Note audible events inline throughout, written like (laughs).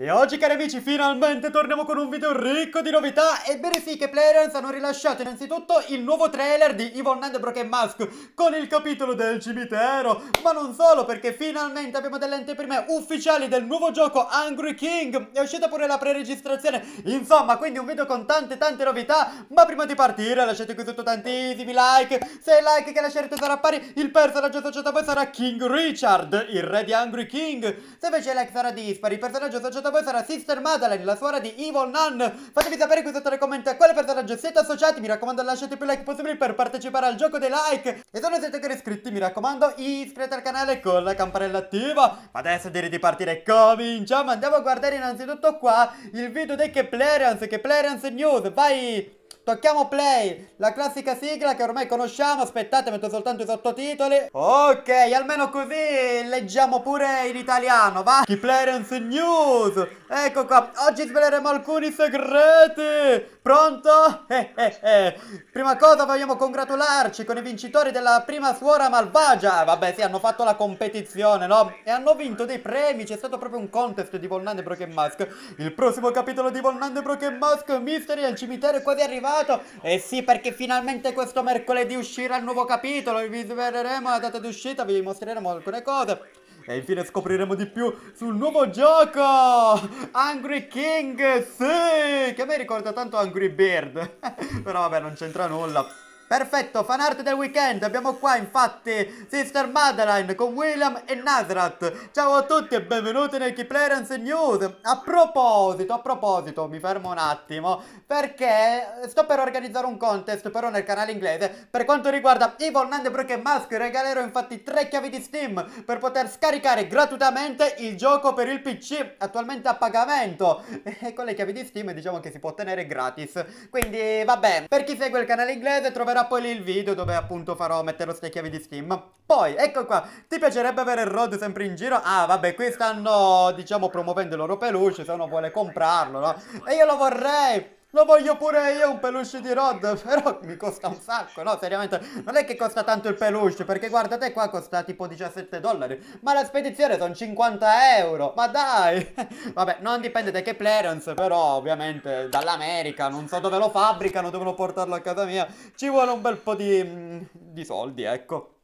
E oggi cari amici finalmente torniamo con un video ricco di novità Ebbene sì che Playlands hanno rilasciato innanzitutto il nuovo trailer di Evil Nandbrook Broken Mask Con il capitolo del cimitero Ma non solo perché finalmente abbiamo delle anteprime ufficiali del nuovo gioco Angry King È uscita pure la pre-registrazione Insomma quindi un video con tante tante novità Ma prima di partire lasciate qui sotto tantissimi like Se il like che lasciate sarà pari il personaggio associato a voi sarà King Richard Il re di Angry King Se invece il like sarà dispari il personaggio associato a da voi sarà Sister Madeline, la suora di Evil Nun. Fatemi sapere qui sotto nei commenti a quale personaggio siete associati. Mi raccomando, lasciate più like possibili per partecipare al gioco dei like. E se non siete ancora iscritti, mi raccomando, iscrivetevi al canale con la campanella attiva. Ma adesso direi di partire. Cominciamo. Andiamo a guardare innanzitutto qua il video dei Keplerians, Keplerians News. Vai! Tocchiamo play, la classica sigla che ormai conosciamo, aspettate metto soltanto i sottotitoli Ok, almeno così leggiamo pure in italiano, va? Key Clarence News, ecco qua, oggi sveleremo alcuni segreti Pronto? (laughs) Eh, eh, eh. Prima cosa vogliamo congratularci con i vincitori della prima suora malvagia eh, Vabbè sì, hanno fatto la competizione, no? E hanno vinto dei premi, c'è stato proprio un contest di Von Brock e Musk Il prossimo capitolo di Von Brock e Musk, Mystery al cimitero è quasi arrivato passato. Eh sì, perché finalmente questo mercoledì uscirà il nuovo capitolo. Vi sveleremo la data di uscita, vi mostreremo alcune cose. E infine scopriremo di più sul nuovo gioco Angry King, sì! Che a me ricorda tanto Angry Bird (laughs) Però vabbè non c'entra nulla Perfetto, fan art del weekend. Abbiamo qua infatti Sister Madeline con William e Nazrat. Ciao a tutti e benvenuti nel Keyplayerance News. A proposito, a proposito, mi fermo un attimo perché sto per organizzare un contest però nel canale inglese per quanto riguarda Evil Nandebrook e Mask. Regalerò infatti tre chiavi di Steam per poter scaricare gratuitamente il gioco per il PC attualmente a pagamento. (laughs) E con le chiavi di Steam diciamo che si può ottenere gratis. Quindi vabbè, per chi segue il canale inglese troverò sarà poi lì il video dove appunto farò mettere queste chiavi di Steam. Poi, ecco qua, ti piacerebbe avere il Rod sempre in giro? Ah, vabbè, qui stanno, diciamo, promuovendo il loro peluche, se uno vuole comprarlo, no? E io lo vorrei! Lo voglio pure io un peluche di Rod, (laughs) però mi costa un sacco, no? Seriamente, non è che costa tanto il peluche, perché guardate qua costa tipo 17 dollari, ma la spedizione sono 50 euro, ma dai! (laughs) Vabbè, non dipende da che clearance, però ovviamente dall'America, non so dove lo fabbricano, devono portarlo a casa mia, ci vuole un bel po' di, mm, di soldi, ecco.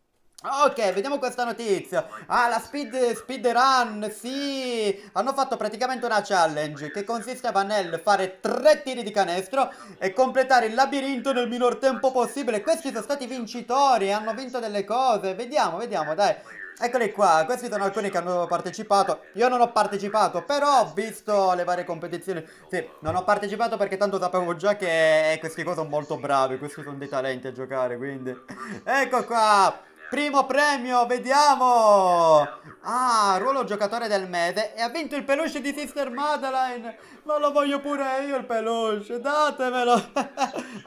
Ok, vediamo questa notizia. Ah, la speed, speed, run, sì. Hanno fatto praticamente una challenge che consisteva nel fare tre tiri di canestro e completare il labirinto nel minor tempo possibile. Questi sono stati vincitori, hanno vinto delle cose. Vediamo, vediamo, dai. Eccoli qua, questi sono alcuni che hanno partecipato Io non ho partecipato, però ho visto le varie competizioni Sì, non ho partecipato perché tanto sapevo già che questi qua sono molto bravi Questi sono dei talenti a giocare, quindi Ecco qua Primo premio, vediamo! Ah, ruolo giocatore del Mede e ha vinto il peluche di Sister Madeline! Ma lo voglio pure io il peluche, datemelo!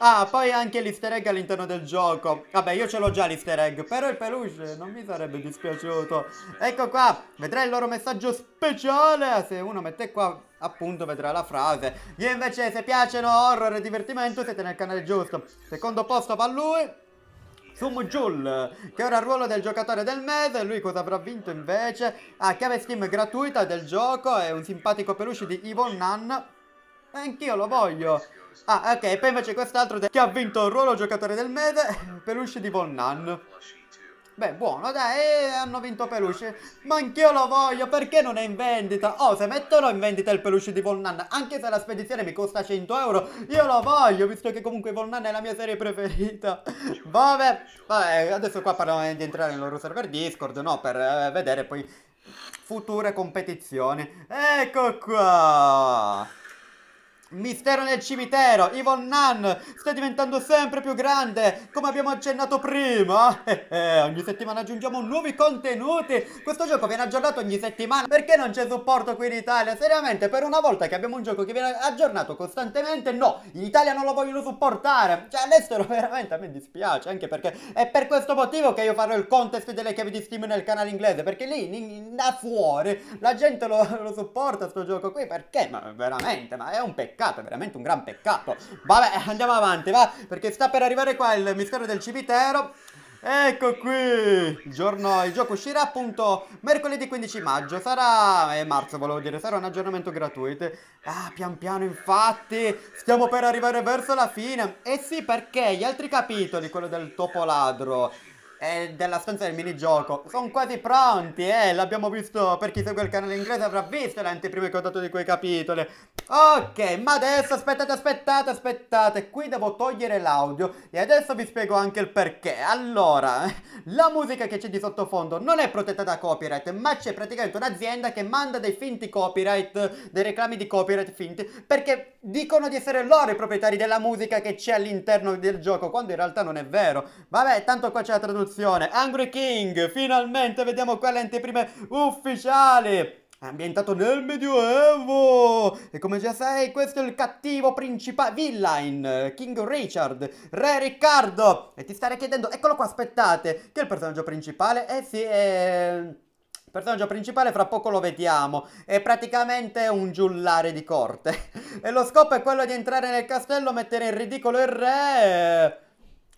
(laughs) ah, poi anche l'easter egg all'interno del gioco. Vabbè, io ce l'ho già l'easter egg, però il peluche non mi sarebbe dispiaciuto. Ecco qua, vedrai il loro messaggio speciale! Ah, se uno mette qua appunto vedrà la frase. Io invece se piacciono horror e divertimento siete nel canale giusto. Secondo posto va lui. Sum che ora ha il ruolo del giocatore del mese. Lui cosa avrà vinto invece? Ah, chiave Steam gratuita del gioco e un simpatico peluche di Evil Nun. Eh, anch'io lo voglio. Ah, ok, poi invece quest'altro che ha vinto il ruolo giocatore del mese, (laughs) peluche di Evil Nun. Beh, buono, dai, eh, hanno vinto peluche. Ma anch'io lo voglio, perché non è in vendita? Oh, se metterò in vendita il peluche di Volnanna, anche se la spedizione mi costa 100 euro, io lo voglio, visto che comunque Volnanna è la mia serie preferita. Vabbè, vabbè adesso qua parliamo di entrare nel loro server Discord, no? Per eh, vedere poi future competizioni. Ecco qua! Mistero nel cimitero, Yvonne Nan sta diventando sempre più grande, come abbiamo accennato prima. (laughs) Eh, ogni settimana aggiungiamo nuovi contenuti. Questo gioco viene aggiornato ogni settimana. Perché non c'è supporto qui in Italia? Seriamente, per una volta che abbiamo un gioco che viene aggiornato costantemente, no, in Italia non lo vogliono supportare. Cioè, all'estero (laughs) veramente a me dispiace, anche perché è per questo motivo che io farò il contest delle chiavi di Steam nel canale inglese, perché lì da fuori la gente lo, (laughs) lo supporta sto gioco qui, perché? Ma veramente, ma è un peccato peccato, è veramente un gran peccato. Vabbè, andiamo avanti, va, perché sta per arrivare qua il mistero del cimitero. Ecco qui, il, giorno, il gioco uscirà appunto mercoledì 15 maggio, sarà, eh, marzo volevo dire, sarà un aggiornamento gratuito. Ah, pian piano infatti, stiamo per arrivare verso la fine. Eh sì, perché gli altri capitoli, quello del topo ladro, e della stanza del minigioco. Sono quasi pronti, eh, l'abbiamo visto, per chi segue il canale inglese avrà visto le anteprime che ho dato di quei capitoli. Ok, ma adesso aspettate, aspettate, aspettate, qui devo togliere l'audio e adesso vi spiego anche il perché. Allora, la musica che c'è di sottofondo non è protetta da copyright, ma c'è praticamente un'azienda che manda dei finti copyright, dei reclami di copyright finti, perché dicono di essere loro i proprietari della musica che c'è all'interno del gioco, quando in realtà non è vero. Vabbè, tanto qua c'è la traduzione. Angry King, finalmente vediamo qua le anteprime ufficiali ambientato nel Medioevo! E come già sai, questo è il cattivo principale villain, King Richard, Re Riccardo! E ti starei chiedendo, eccolo qua, aspettate, che è il personaggio principale? Eh sì, è... Il personaggio principale fra poco lo vediamo, è praticamente un giullare di corte. (laughs) e lo scopo è quello di entrare nel castello, mettere in ridicolo il re...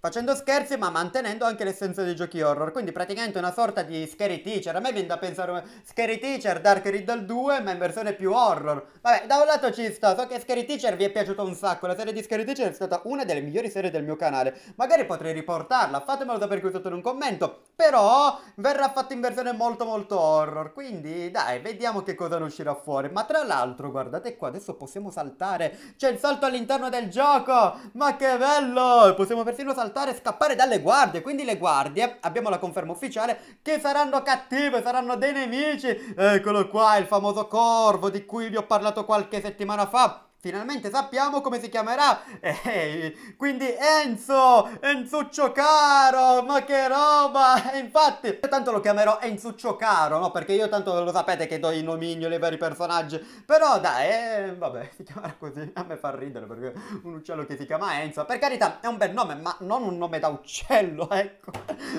Facendo scherzi ma mantenendo anche l'essenza dei giochi horror, quindi praticamente una sorta di Scary Teacher. A me viene da pensare Scary Teacher, Dark Riddle 2, ma in versione più horror. Vabbè, da un lato ci sta, so che Scary Teacher vi è piaciuto un sacco, la serie di Scary Teacher è stata una delle migliori serie del mio canale. Magari potrei riportarla, fatemelo sapere qui sotto in un commento, però verrà fatta in versione molto molto horror, quindi dai, vediamo che cosa ne uscirà fuori. Ma tra l'altro, guardate qua, adesso possiamo saltare, c'è il salto all'interno del gioco, ma che bello! Possiamo persino saltare saltare e scappare dalle guardie. Quindi le guardie, abbiamo la conferma ufficiale, che saranno cattive, saranno dei nemici. Eccolo qua, il famoso corvo di cui vi ho parlato qualche settimana fa Finalmente sappiamo come si chiamerà! Ehi, quindi Enzo! Enzuccio caro! Ma che roba! E infatti, io tanto lo chiamerò Enzuccio caro, no? Perché io tanto lo sapete che do i nomignoli ai vari personaggi. Però dai, eh, vabbè, si chiamerà così. A me fa ridere perché un uccello che si chiama Enzo. Per carità, è un bel nome, ma non un nome da uccello, (laughs) ecco.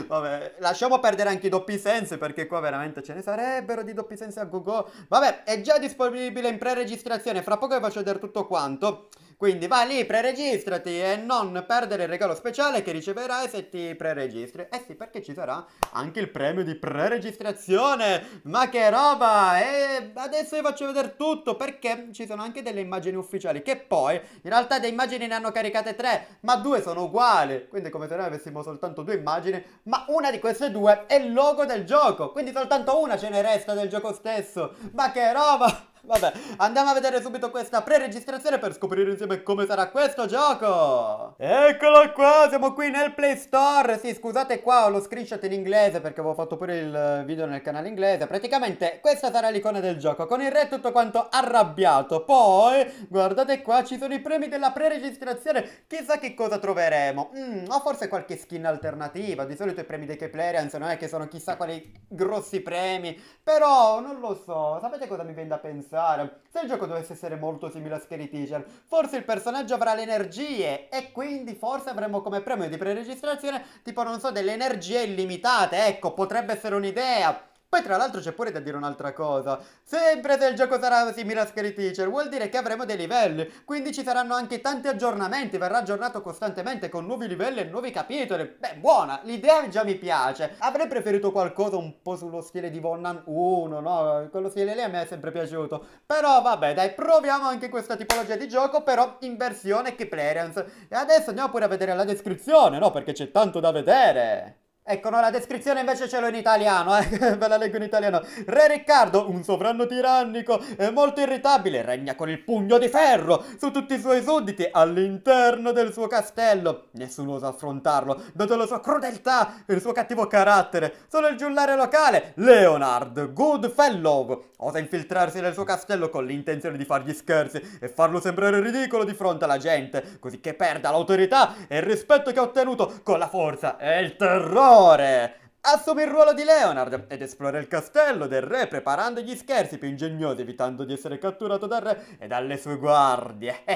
Vabbè, lasciamo perdere anche i doppi sensi perché qua veramente ce ne sarebbero di doppi sensi a Google. Vabbè, è già disponibile in pre-registrazione. Fra poco vi faccio vedere tutto tutto quanto quindi vai lì, preregistrati e non perdere il regalo speciale che riceverai se ti preregistri. Eh sì, perché ci sarà anche il premio di preregistrazione. Ma che roba! E adesso vi faccio vedere tutto perché ci sono anche delle immagini ufficiali che poi in realtà delle immagini ne hanno caricate tre, ma due sono uguali. Quindi come se noi avessimo soltanto due immagini, ma una di queste due è il logo del gioco. Quindi soltanto una ce ne resta del gioco stesso. Ma che roba! (laughs) Vabbè, andiamo a vedere subito questa preregistrazione per scoprire insieme come, come sarà questo gioco? Eccolo qua, siamo qui nel Play Store. Sì, scusate qua, ho lo screenshot in inglese perché avevo fatto pure il video nel canale inglese. Praticamente questa sarà l'icona del gioco, con il re tutto quanto arrabbiato. Poi, guardate qua, ci sono i premi della pre-registrazione. Chissà che cosa troveremo. Mm, ho forse qualche skin alternativa. Di solito i premi dei k non è che sono chissà quali grossi premi. Però, non lo so. Sapete cosa mi viene da pensare? Se il gioco dovesse essere molto simile a Scary Teacher, forse il il personaggio avrà le energie e quindi forse avremo come premio di preregistrazione tipo, non so, delle energie illimitate, ecco, potrebbe essere un'idea. Poi tra l'altro c'è pure da dire un'altra cosa, sempre se il gioco sarà simile a Scary Teacher vuol dire che avremo dei livelli, quindi ci saranno anche tanti aggiornamenti, verrà aggiornato costantemente con nuovi livelli e nuovi capitoli, beh buona, l'idea già mi piace, avrei preferito qualcosa un po' sullo stile di Vonnan 1, no, quello stile lì a me è sempre piaciuto, però vabbè dai proviamo anche questa tipologia di gioco però in versione che Clarence, e adesso andiamo pure a vedere la descrizione, no, perché c'è tanto da vedere! Ecco, no, la descrizione invece ce l'ho in italiano, eh, (laughs) ve la leggo in italiano. Re Riccardo, un sovrano tirannico e molto irritabile, regna con il pugno di ferro su tutti i suoi sudditi all'interno del suo castello. Nessuno osa affrontarlo, dato la sua crudeltà e il suo cattivo carattere. Solo il giullare locale, Leonard Goodfellow, osa infiltrarsi nel suo castello con l'intenzione di fargli scherzi e farlo sembrare ridicolo di fronte alla gente, così che perda l'autorità e il rispetto che ha ottenuto con la forza e il terrore Leonore! Assume il ruolo di Leonard ed esplora il castello del re preparando gli scherzi più ingegnosi evitando di essere catturato dal re e dalle sue guardie. (laughs)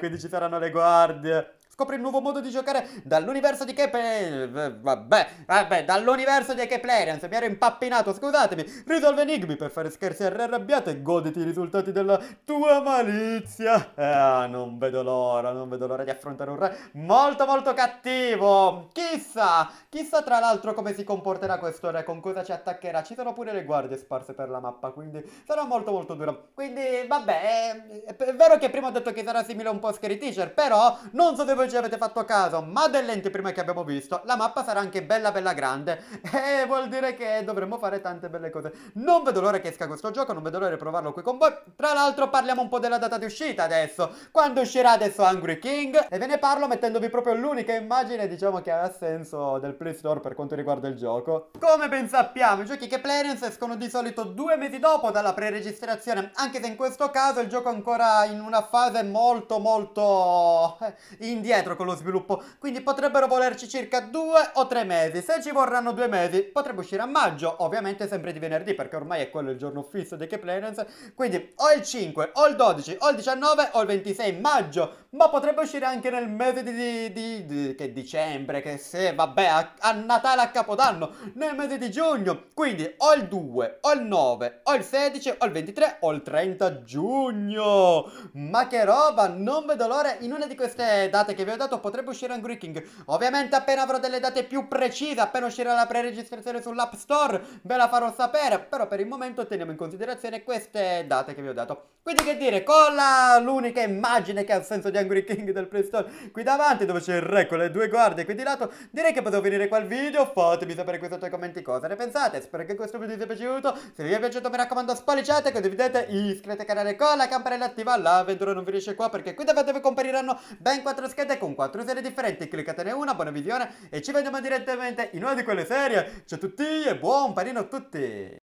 Quindi ci saranno le guardie. Scopri un nuovo modo di giocare dall'universo di che... Eh, vabbè, vabbè, dall'universo di che Clarence, mi ero impappinato, scusatemi. Risolve enigmi per fare scherzi a re arrabbiate e goditi i risultati della tua malizia. Ah, non vedo l'ora, non vedo l'ora di affrontare un re molto molto cattivo. Chissà, chissà tra l'altro come si comporterà questo re, con cosa ci attaccherà. Ci sono pure le guardie sparse per la mappa, quindi sarà molto molto duro. Quindi, vabbè, è, eh, è vero che prima ho detto che sarà simile a un po' a Scary Teacher, però non so se voi voi ci avete fatto caso, ma delle lenti prima che abbiamo visto, la mappa sarà anche bella bella grande (laughs) e eh, vuol dire che dovremo fare tante belle cose. Non vedo l'ora che esca questo gioco, non vedo l'ora di provarlo qui con voi. Tra l'altro parliamo un po' della data di uscita adesso, quando uscirà adesso Hungry King e ve ne parlo mettendovi proprio l'unica immagine diciamo che ha senso del Play Store per quanto riguarda il gioco. Come ben sappiamo, i giochi che Clarence escono di solito due mesi dopo dalla pre-registrazione, anche se in questo caso il gioco è ancora in una fase molto molto eh, indietro indietro con lo sviluppo, quindi potrebbero volerci circa due o tre mesi. Se ci vorranno due mesi, potrebbe uscire a maggio, ovviamente sempre di venerdì, perché ormai è quello il giorno fisso dei Keyplanets. Quindi o il 5, o il 12, o il 19, o il 26 maggio, ma potrebbe uscire anche nel mese di, di, di, di che dicembre, che se vabbè, a, a Natale, a Capodanno, nel mese di giugno. Quindi o il 2, o il 9, o il 16, o il 23, o il 30 giugno. Ma che roba, non vedo l'ora in una di queste date che vi ho dato potrebbe uscire Angry King. Ovviamente appena avrò delle date più precise, appena uscirà la preregistrazione sull'App Store, ve la farò sapere, però per il momento teniamo in considerazione queste date che vi ho dato. Quindi che dire, con l'unica immagine che ha senso di Angry King del Play Store qui davanti, dove c'è il re con le due guardie qui di lato, direi che potevo finire qua il video, fatemi sapere qui sotto nei commenti cosa ne pensate, spero che questo video vi sia piaciuto, se vi è piaciuto mi raccomando spolliciate, condividete, iscrivetevi al canale con la campanella attiva, l'avventura non finisce qua perché qui davanti vi compariranno ben quattro schede con quattro serie differenti, cliccatene una, buona visione e ci vediamo direttamente in una di quelle serie. Ciao a tutti e buon panino a tutti!